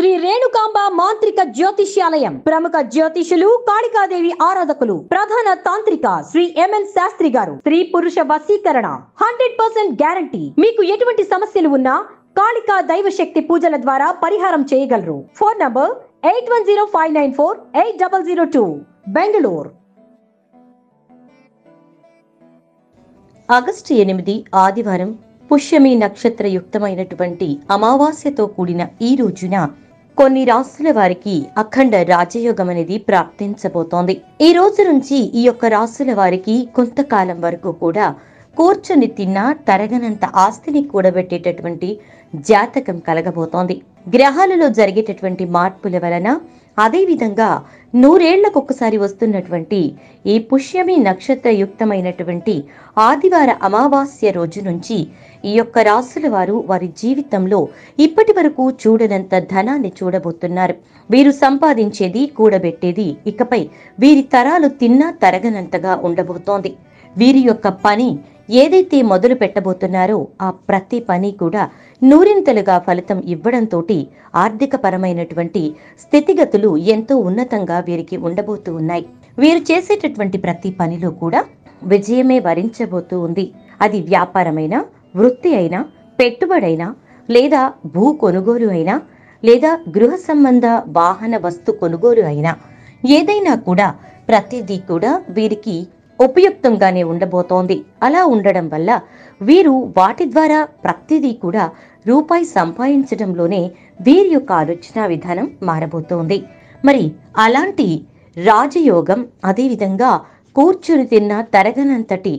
శ్రీ రేణుకాంబ మాంత్రిక జ్యోతిష్యాలయం ప్రముఖ జ్యోతిషులు కాళికాదేవి ఆరాధకులు ప్రధాన తాంత్రిక శ్రీ ఎంఎన్ శాస్త్రి గారు స్త్రీ పురుష వశీకరణ హండ్రెడ్ పర్సెంట్ గ్యారంటీ మీకు ఎటువంటి సమస్యలు ఉన్నా కాళికా శక్తి పూజల ద్వారా పరిహారం చేయగలరు phone number eight one zero five nine four eight double zero two Bengaluru August ఎనిమిది ఆదివారం పుష్యమి నక్షత్ర యుక్తమైనటువంటి అమావాస్యతో కూడిన ఈ రోజున కొన్ని రాసుల వారికి అఖండ రాజయోగం అనేది ప్రాప్తించబోతోంది ఈ రోజు నుంచి ఈ యొక్క రాసుల వారికి కొంతకాలం వరకు కూడా కూర్చొని తిన్నా తరగనంత ఆస్తిని కూడబెట్టేటటువంటి జాతకం కలగబోతోంది గ్రహాలలో జరిగేటటువంటి మార్పుల వలన అదేవిధంగా నూరేళ్లకొకసారి వస్తున్నటువంటి ఈ పుష్యమి నక్షత్రయుక్తమైనటువంటి ఆదివార అమావాస్య రోజు నుంచి ఈ యొక్క రాసుల వారు వారి జీవితంలో ఇప్పటి వరకు చూడనంత ధనాన్ని చూడబోతున్నారు వీరు సంపాదించేది కూడబెట్టేది ఇకపై వీరి తరాలు తిన్నా తరగనంతగా ఉండబోతోంది వీరి యొక్క పని ఏదైతే మొదలు పెట్టబోతున్నారో ఆ ప్రతి పని కూడా నూరింతలుగా ఫలితం ఇవ్వడంతోటి ఆర్థికపరమైనటువంటి స్థితిగతులు ఎంతో ఉన్నతంగా వీరికి ఉండబోతూ ఉన్నాయి వీరు చేసేటటువంటి ప్రతి పనిలో కూడా విజయమే వరించబోతూ ఉంది అది వ్యాపారమైన వృత్తి అయినా పెట్టుబడైనా లేదా భూ కొనుగోలు అయినా లేదా గృహ సంబంధ వాహన వస్తు కొనుగోలు అయినా ఏదైనా కూడా ప్రతిదీ కూడా వీరికి ఉపయుక్తంగానే ఉండబోతోంది అలా ఉండడం వల్ల వీరు వాటి ద్వారా ప్రతిదీ కూడా రూపాయి సంపాదించడంలోనే వీరి యొక్క ఆలోచన విధానం మారబోతోంది మరి అలాంటి రాజయోగం అదేవిధంగా కూర్చుని తిన్న తరగనంతటి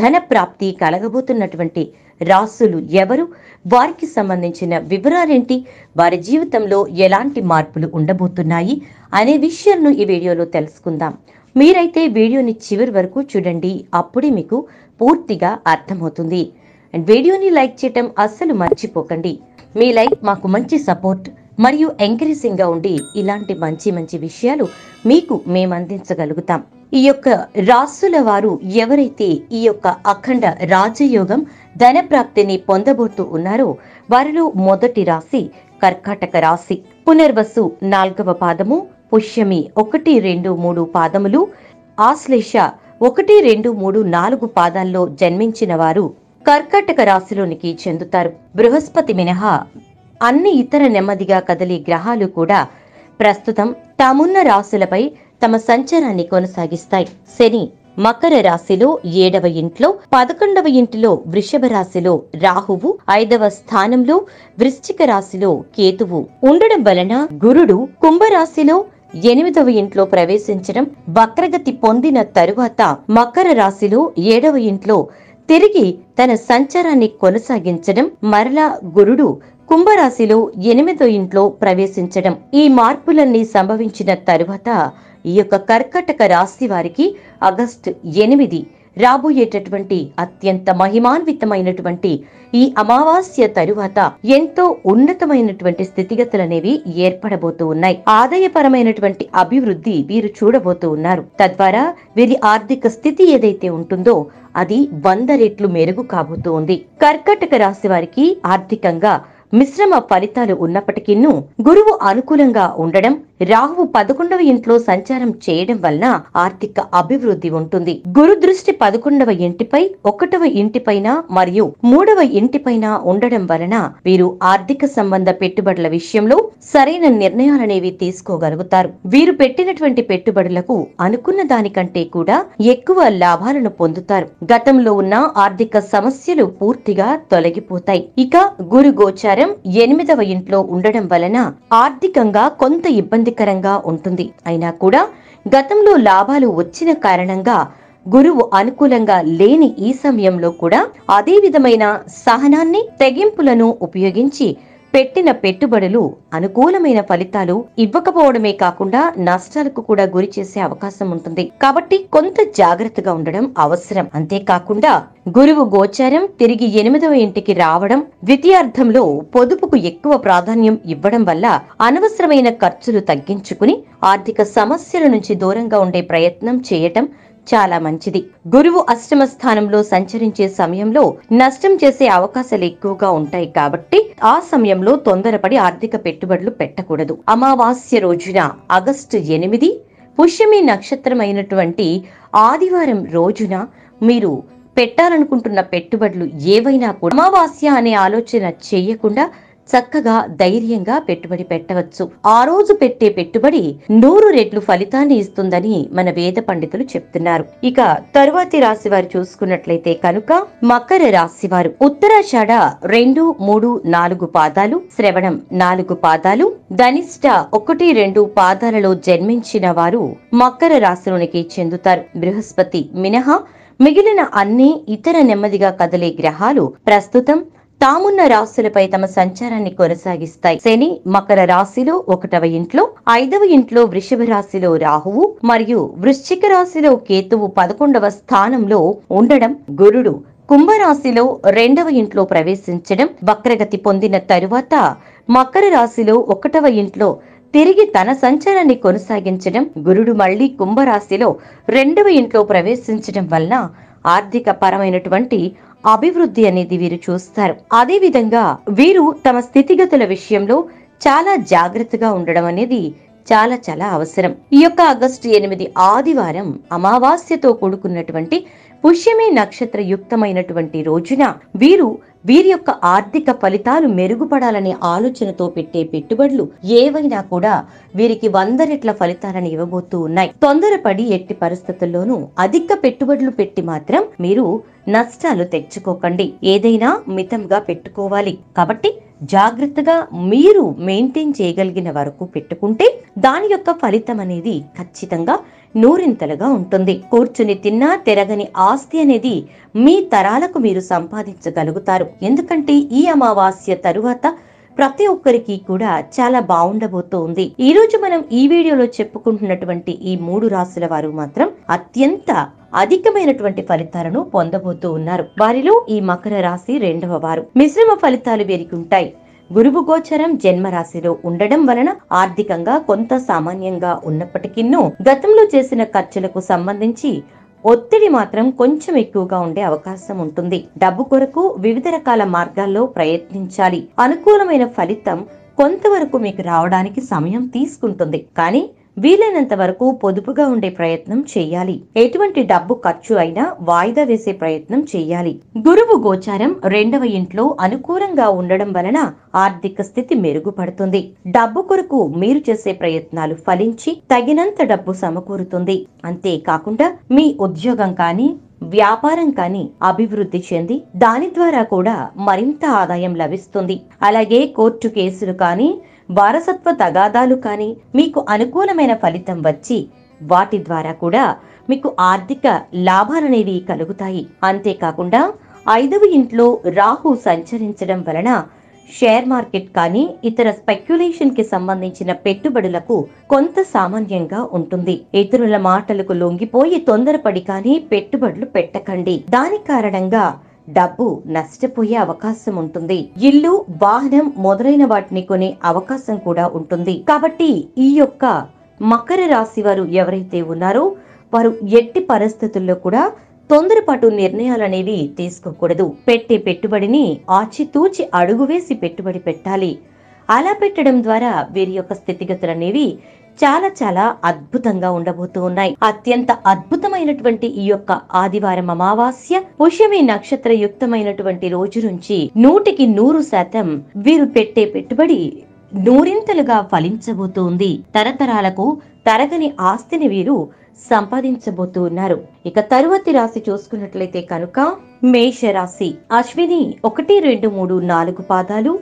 ధన ప్రాప్తి కలగబోతున్నటువంటి రాసులు ఎవరు వారికి సంబంధించిన వివరాలేంటి వారి జీవితంలో ఎలాంటి మార్పులు ఉండబోతున్నాయి అనే విషయాలను ఈ వీడియోలో తెలుసుకుందాం మీరైతే వీడియోని చివరి వరకు చూడండి అప్పుడే మీకు పూర్తిగా అర్థమవుతుంది అండ్ వీడియోని లైక్ చేయటం అస్సలు మర్చిపోకండి మీ లైక్ మాకు మంచి సపోర్ట్ మరియు ఎంకరేజింగ్గా ఉండి ఇలాంటి మంచి మంచి విషయాలు మీకు మేము అందించగలుగుతాం ఈ యొక్క రాసుల వారు ఎవరైతే ఈ యొక్క అఖండ రాజయోగం ధన ప్రాప్తిని పొందబోతూ ఉన్నారో వారిలో మొదటి రాశి కర్కాటక రాశి పునర్వసు నాల్గవ పాదము పుష్యమి ఒకటి రెండు మూడు పాదములు ఆశ్లేష ఒకటి రెండు మూడు నాలుగు పాదాల్లో జన్మించిన వారు కర్కాటక రాశిలోనికి చెందుతారు బృహస్పతి మినహా అన్ని ఇతర నెమ్మదిగా కదిలే గ్రహాలు కూడా ప్రస్తుతం తామున్న రాశులపై తమ సంచారాన్ని కొనసాగిస్తాయి శని మకర రాశిలో ఏడవ ఇంట్లో పదకొండవ ఇంటిలో వృషభ రాశిలో రాహువు ఐదవ స్థానంలో వృశ్చిక రాశిలో కేతువు ఉండడం వలన గురుడు కుంభరాశిలో ఎనిమిదవ ఇంట్లో ప్రవేశించడం వక్రగతి పొందిన తరువాత మకర రాశిలో ఏడవ ఇంట్లో తిరిగి తన సంచారాన్ని కొనసాగించడం మరలా గురుడు కుంభరాశిలో ఎనిమిదో ఇంట్లో ప్రవేశించడం ఈ మార్పులన్నీ సంభవించిన తరువాత ఈ యొక్క కర్కటక రాశి వారికి ఆగస్టు ఎనిమిది రాబోయేటటువంటి అత్యంత మహిమాన్వితమైనటువంటి ఈ అమావాస్య తరువాత ఎంతో ఉన్నతమైనటువంటి స్థితిగతులనేవి ఏర్పడబోతూ ఉన్నాయి ఆదాయపరమైనటువంటి అభివృద్ధి వీరు చూడబోతూ ఉన్నారు తద్వారా వీరి ఆర్థిక స్థితి ఏదైతే ఉంటుందో అది వంద రెట్లు మెరుగు కాబోతూ ఉంది కర్కటక రాశి వారికి ఆర్థికంగా మిశ్రమ ఫలితాలు ఉన్నప్పటికీ గురువు అనుకూలంగా ఉండడం రాహువు పదకొండవ ఇంట్లో సంచారం చేయడం వలన ఆర్థిక అభివృద్ధి ఉంటుంది గురు దృష్టి పదకొండవ ఇంటిపై ఒకటవ ఇంటిపైన మరియు మూడవ ఇంటిపైన ఉండడం వలన వీరు ఆర్థిక సంబంధ పెట్టుబడుల విషయంలో సరైన నిర్ణయాలనేవి తీసుకోగలుగుతారు వీరు పెట్టినటువంటి పెట్టుబడులకు అనుకున్న దానికంటే కూడా ఎక్కువ లాభాలను పొందుతారు గతంలో ఉన్న ఆర్థిక సమస్యలు పూర్తిగా తొలగిపోతాయి ఇక గురు గోచారం ఎనిమిదవ ఇంట్లో ఉండడం వలన ఆర్థికంగా కొంత ఇబ్బంది ఇబ్బందికరంగా ఉంటుంది అయినా కూడా గతంలో లాభాలు వచ్చిన కారణంగా గురువు అనుకూలంగా లేని ఈ సమయంలో కూడా అదే విధమైన సహనాన్ని తెగింపులను ఉపయోగించి పెట్టిన పెట్టుబడులు అనుకూలమైన ఫలితాలు ఇవ్వకపోవడమే కాకుండా నష్టాలకు కూడా గురి చేసే అవకాశం ఉంటుంది కాబట్టి కొంత జాగ్రత్తగా ఉండడం అవసరం అంతేకాకుండా గురువు గోచారం తిరిగి ఎనిమిదవ ఇంటికి రావడం ద్వితీయార్థంలో పొదుపుకు ఎక్కువ ప్రాధాన్యం ఇవ్వడం వల్ల అనవసరమైన ఖర్చులు తగ్గించుకుని ఆర్థిక సమస్యల నుంచి దూరంగా ఉండే ప్రయత్నం చేయటం చాలా మంచిది గురువు అష్టమ స్థానంలో సంచరించే సమయంలో నష్టం చేసే అవకాశాలు ఎక్కువగా ఉంటాయి కాబట్టి ఆ సమయంలో తొందరపడి ఆర్థిక పెట్టుబడులు పెట్టకూడదు అమావాస్య రోజున ఆగస్టు ఎనిమిది పుష్యమి నక్షత్రమైనటువంటి ఆదివారం రోజున మీరు పెట్టాలనుకుంటున్న పెట్టుబడులు ఏవైనా కూడా అమావాస్య అనే ఆలోచన చేయకుండా చక్కగా ధైర్యంగా పెట్టుబడి పెట్టవచ్చు ఆ రోజు పెట్టే పెట్టుబడి నూరు రెట్లు ఫలితాన్ని ఇస్తుందని మన వేద పండితులు చెప్తున్నారు ఇక తరువాతి రాశి వారు చూసుకున్నట్లయితే కనుక మకర రాశి వారు ఉత్తరాషాఢ రెండు మూడు నాలుగు పాదాలు శ్రవణం నాలుగు పాదాలు ధనిష్ట ఒకటి రెండు పాదాలలో జన్మించిన వారు మకర రాశిలోనికి చెందుతారు బృహస్పతి మినహా మిగిలిన అన్ని ఇతర నెమ్మదిగా కదిలే గ్రహాలు ప్రస్తుతం తామున్న రాశులపై తమ సంచారాన్ని కొనసాగిస్తాయి శని మకర రాశిలో ఒకటవ ఇంట్లో ఐదవ ఇంట్లో వృషభ రాశిలో రాహువు మరియు వృశ్చిక రాశిలో కేతువు పదకొండవ స్థానంలో ఉండడం గురుడు కుంభరాశిలో రెండవ ఇంట్లో ప్రవేశించడం వక్రగతి పొందిన తరువాత మకర రాశిలో ఒకటవ ఇంట్లో తిరిగి తన సంచారాన్ని కొనసాగించడం గురుడు మళ్లీ కుంభరాశిలో రెండవ ఇంట్లో ప్రవేశించడం వల్ల ఆర్థిక పరమైనటువంటి అభివృద్ధి అనేది వీరు చూస్తారు అదేవిధంగా వీరు తమ స్థితిగతుల విషయంలో చాలా జాగ్రత్తగా ఉండడం అనేది చాలా చాలా అవసరం ఈ యొక్క ఆగస్టు ఎనిమిది ఆదివారం అమావాస్యతో కూడుకున్నటువంటి పుష్యమే నక్షత్ర యుక్తమైనటువంటి రోజున వీరు వీరి యొక్క ఆర్థిక ఫలితాలు మెరుగుపడాలనే ఆలోచనతో పెట్టే పెట్టుబడులు ఏవైనా కూడా వీరికి వంద రెట్ల ఫలితాలను ఇవ్వబోతూ ఉన్నాయి తొందరపడి ఎట్టి పరిస్థితుల్లోనూ అధిక పెట్టుబడులు పెట్టి మాత్రం మీరు నష్టాలు తెచ్చుకోకండి ఏదైనా మితంగా పెట్టుకోవాలి కాబట్టి జాగ్రత్తగా మీరు మెయింటైన్ చేయగలిగిన వరకు పెట్టుకుంటే దాని యొక్క ఫలితం అనేది ఖచ్చితంగా నూరింతలుగా ఉంటుంది కూర్చుని తిన్నా తెరగని ఆస్తి అనేది మీ తరాలకు మీరు సంపాదించగలుగుతారు ఎందుకంటే ఈ అమావాస్య తరువాత ప్రతి ఒక్కరికి కూడా చాలా బాగుండబోతోంది ఈ రోజు మనం ఈ వీడియోలో చెప్పుకుంటున్నటువంటి ఈ మూడు రాసుల వారు మాత్రం అత్యంత అధికమైనటువంటి ఫలితాలను పొందబోతూ ఉన్నారు వారిలో ఈ మకర రాశి రెండవ వారు మిశ్రమ ఫలితాలు వీరికి ఉంటాయి గురువు గోచరం జన్మరాశిలో ఉండడం వలన ఆర్థికంగా కొంత సామాన్యంగా ఉన్నప్పటికీ గతంలో చేసిన ఖర్చులకు సంబంధించి ఒత్తిడి మాత్రం కొంచెం ఎక్కువగా ఉండే అవకాశం ఉంటుంది డబ్బు కొరకు వివిధ రకాల మార్గాల్లో ప్రయత్నించాలి అనుకూలమైన ఫలితం కొంతవరకు మీకు రావడానికి సమయం తీసుకుంటుంది కానీ వీలైనంత వరకు పొదుపుగా ఉండే ప్రయత్నం చేయాలి ఎటువంటి డబ్బు ఖర్చు అయినా వాయిదా వేసే ప్రయత్నం చేయాలి గురువు గోచారం రెండవ ఇంట్లో అనుకూలంగా ఉండడం వలన ఆర్థిక స్థితి మెరుగుపడుతుంది డబ్బు కొరకు మీరు చేసే ప్రయత్నాలు ఫలించి తగినంత డబ్బు సమకూరుతుంది అంతేకాకుండా మీ ఉద్యోగం కానీ వ్యాపారం కానీ అభివృద్ధి చెంది దాని ద్వారా కూడా మరింత ఆదాయం లభిస్తుంది అలాగే కోర్టు కేసులు కానీ వారసత్వ తగాదాలు కానీ మీకు అనుకూలమైన ఫలితం వచ్చి వాటి ద్వారా కూడా మీకు ఆర్థిక లాభాలనేవి కలుగుతాయి అంతేకాకుండా ఐదవ ఇంట్లో రాహు సంచరించడం వలన షేర్ మార్కెట్ కానీ ఇతర స్పెక్యులేషన్ కి సంబంధించిన పెట్టుబడులకు కొంత సామాన్యంగా ఉంటుంది ఇతరుల మాటలకు లొంగిపోయి తొందరపడి కానీ పెట్టుబడులు పెట్టకండి దాని కారణంగా డబ్బు నష్టపోయే అవకాశం ఉంటుంది ఇల్లు వాహనం మొదలైన వాటిని కొనే అవకాశం కూడా ఉంటుంది కాబట్టి ఈ యొక్క మకర రాశి వారు ఎవరైతే ఉన్నారో వారు ఎట్టి పరిస్థితుల్లో కూడా తొందరపాటు నిర్ణయాలనేవి తీసుకోకూడదు పెట్టే పెట్టుబడిని ఆచితూచి అడుగు వేసి పెట్టుబడి పెట్టాలి అలా పెట్టడం ద్వారా వీరి యొక్క స్థితిగతులు అనేవి చాలా చాలా అద్భుతంగా ఉండబోతూ ఉన్నాయి అత్యంత అద్భుతమైనటువంటి ఈ యొక్క ఆదివారం అమావాస్య పుష్యమి నక్షత్ర యుక్తమైనటువంటి రోజు నుంచి నూటికి నూరు శాతం వీరు పెట్టే పెట్టుబడి నూరింతలుగా ఫలించబోతోంది తరతరాలకు తరగని ఆస్తిని వీరు సంపాదించబోతూ ఉన్నారు ఇక తరువాతి రాశి చూసుకున్నట్లయితే కనుక మేష రాశి అశ్విని ఒకటి రెండు మూడు నాలుగు పాదాలు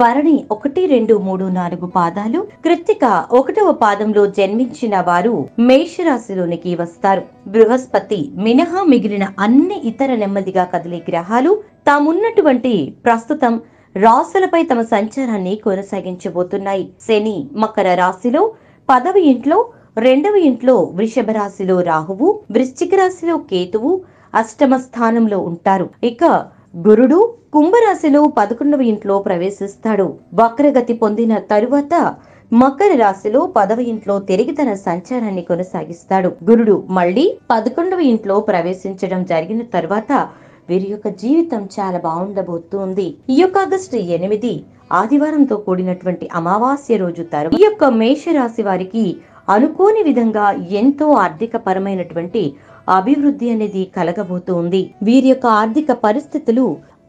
భరణి ఒకటి రెండు మూడు నాలుగు పాదాలు కృత్తిక ఒకటవ పాదంలో జన్మించిన వారు మేషరాశిలోనికి వస్తారు బృహస్పతి మినహా మిగిలిన అన్ని ఇతర నెమ్మదిగా కదిలే గ్రహాలు తామున్నటువంటి ప్రస్తుతం రాశులపై తమ సంచారాన్ని కొనసాగించబోతున్నాయి శని మకర రాశిలో పదవ ఇంట్లో రెండవ ఇంట్లో వృషభ రాశిలో రాహువు వృశ్చిక రాశిలో కేతువు అష్టమ స్థానంలో ఉంటారు ఇక గురుడు కుంభరాశిలో పదకొండవ ఇంట్లో ప్రవేశిస్తాడు వక్రగతి పొందిన తరువాత మకర రాశిలో పదవ ఇంట్లో తిరిగి తన సంచారాన్ని కొనసాగిస్తాడు గురుడు మళ్ళీ పదకొండవ ఇంట్లో ప్రవేశించడం జరిగిన తర్వాత వీరి యొక్క జీవితం చాలా బాగుండబోతుంది ఈ యొక్క ఆగస్టు ఎనిమిది ఆదివారంతో కూడినటువంటి అమావాస్య రోజు తరు ఈ యొక్క మేషరాశి వారికి అనుకోని విధంగా ఎంతో ఆర్థిక పరమైనటువంటి అభివృద్ధి అనేది కలగబోతూ ఉంది వీరి యొక్క ఆర్థిక పరిస్థితులు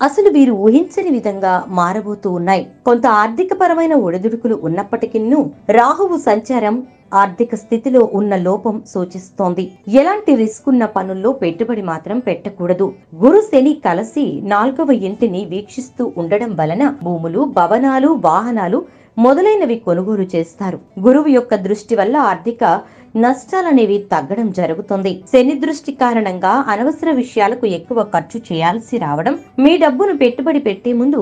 అసలు వీరు ఊహించని విధంగా మారబోతూ ఉన్నాయి కొంత ఆర్థిక పరమైన ఒడిదుడుకులు ఉన్నప్పటికీ రాహువు సంచారం ఆర్థిక స్థితిలో ఉన్న లోపం సూచిస్తోంది ఎలాంటి రిస్క్ ఉన్న పనుల్లో పెట్టుబడి మాత్రం పెట్టకూడదు గురు శని కలిసి నాలుగవ ఇంటిని వీక్షిస్తూ ఉండడం వలన భూములు భవనాలు వాహనాలు మొదలైనవి కొనుగోలు చేస్తారు గురువు యొక్క దృష్టి వల్ల ఆర్థిక నష్టాలనేవి తగ్గడం జరుగుతుంది శని దృష్టి కారణంగా అనవసర విషయాలకు ఎక్కువ ఖర్చు చేయాల్సి రావడం మీ డబ్బును పెట్టుబడి పెట్టే ముందు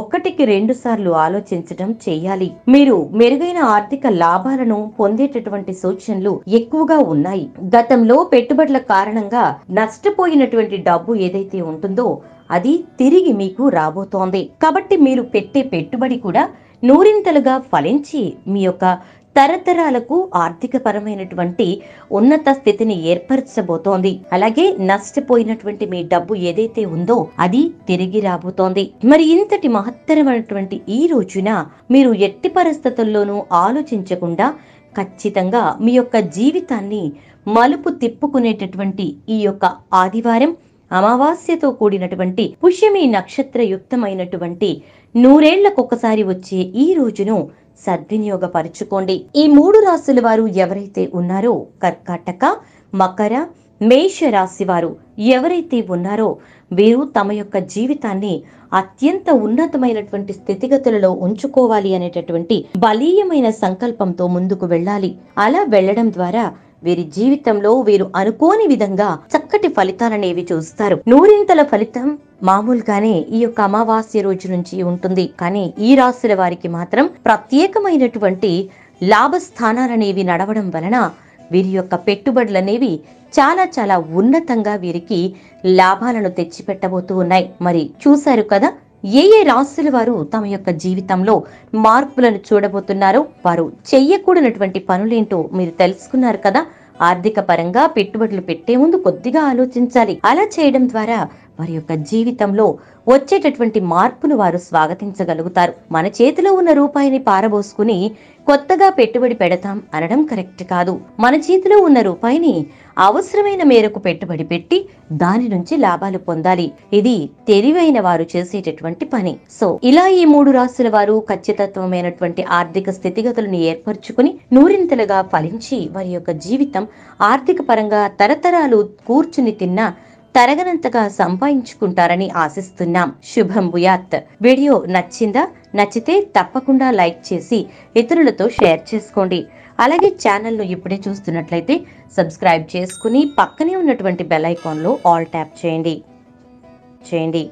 ఒక్కటికి రెండు సార్లు ఆలోచించడం చేయాలి మీరు మెరుగైన ఆర్థిక లాభాలను పొందేటటువంటి సూచనలు ఎక్కువగా ఉన్నాయి గతంలో పెట్టుబడుల కారణంగా నష్టపోయినటువంటి డబ్బు ఏదైతే ఉంటుందో అది తిరిగి మీకు రాబోతోంది కాబట్టి మీరు పెట్టే పెట్టుబడి కూడా నూరింతలుగా ఫలించి మీ యొక్క తరతరాలకు ఆర్థికపరమైనటువంటి ఉన్నత స్థితిని ఏర్పరచబోతోంది అలాగే నష్టపోయినటువంటి మీ డబ్బు ఏదైతే ఉందో అది తిరిగి రాబోతోంది మరి ఇంతటి మహత్తరమైనటువంటి ఈ రోజున మీరు ఎట్టి పరిస్థితుల్లోనూ ఆలోచించకుండా ఖచ్చితంగా మీ యొక్క జీవితాన్ని మలుపు తిప్పుకునేటటువంటి ఈ యొక్క ఆదివారం అమావాస్యతో కూడినటువంటి పుష్యమి నక్షత్ర యుక్తమైనటువంటి నూరేళ్లకొకసారి వచ్చే ఈ రోజును సద్వినియోగపరుచుకోండి ఈ మూడు రాశుల వారు ఎవరైతే ఉన్నారో కర్కాటక మకర మేష రాశి వారు ఎవరైతే ఉన్నారో వీరు తమ యొక్క జీవితాన్ని అత్యంత ఉన్నతమైనటువంటి స్థితిగతులలో ఉంచుకోవాలి అనేటటువంటి బలీయమైన సంకల్పంతో ముందుకు వెళ్ళాలి అలా వెళ్ళడం ద్వారా వీరి జీవితంలో వీరు అనుకోని విధంగా చక్కటి ఫలితాలనేవి చూస్తారు నూరింతల ఫలితం మామూలుగానే ఈ యొక్క అమావాస్య రోజు నుంచి ఉంటుంది కానీ ఈ రాశుల వారికి మాత్రం ప్రత్యేకమైనటువంటి లాభస్థానాలనేవి నడవడం వలన వీరి యొక్క పెట్టుబడులనేవి చాలా చాలా ఉన్నతంగా వీరికి లాభాలను తెచ్చిపెట్టబోతూ ఉన్నాయి మరి చూశారు కదా ఏ ఏ రాశుల వారు తమ యొక్క జీవితంలో మార్పులను చూడబోతున్నారో వారు చెయ్యకూడనటువంటి పనులేంటో మీరు తెలుసుకున్నారు కదా ఆర్థిక పరంగా పెట్టుబడులు పెట్టే ముందు కొద్దిగా ఆలోచించాలి అలా చేయడం ద్వారా వారి యొక్క జీవితంలో వచ్చేటటువంటి మార్పును వారు స్వాగతించగలుగుతారు మన చేతిలో ఉన్న రూపాయిని పారబోసుకుని కొత్తగా పెట్టుబడి పెడతాం అనడం కరెక్ట్ కాదు మన చేతిలో ఉన్న రూపాయిని అవసరమైన మేరకు పెట్టుబడి పెట్టి దాని నుంచి లాభాలు పొందాలి ఇది తెలివైన వారు చేసేటటువంటి పని సో ఇలా ఈ మూడు రాసుల వారు ఖచ్చితత్వమైనటువంటి ఆర్థిక స్థితిగతులను ఏర్పరచుకుని నూరింతలుగా ఫలించి వారి యొక్క జీవితం ఆర్థిక పరంగా తరతరాలు కూర్చుని తిన్న తరగనంతగా సంపాదించుకుంటారని ఆశిస్తున్నాం శుభం భుయాత్ వీడియో నచ్చిందా నచ్చితే తప్పకుండా లైక్ చేసి ఇతరులతో షేర్ చేసుకోండి అలాగే ఛానల్ను ఇప్పుడే చూస్తున్నట్లయితే సబ్స్క్రైబ్ చేసుకుని పక్కనే ఉన్నటువంటి బెల్ ఐకాన్లో ఆల్ ట్యాప్ చేయండి చేయండి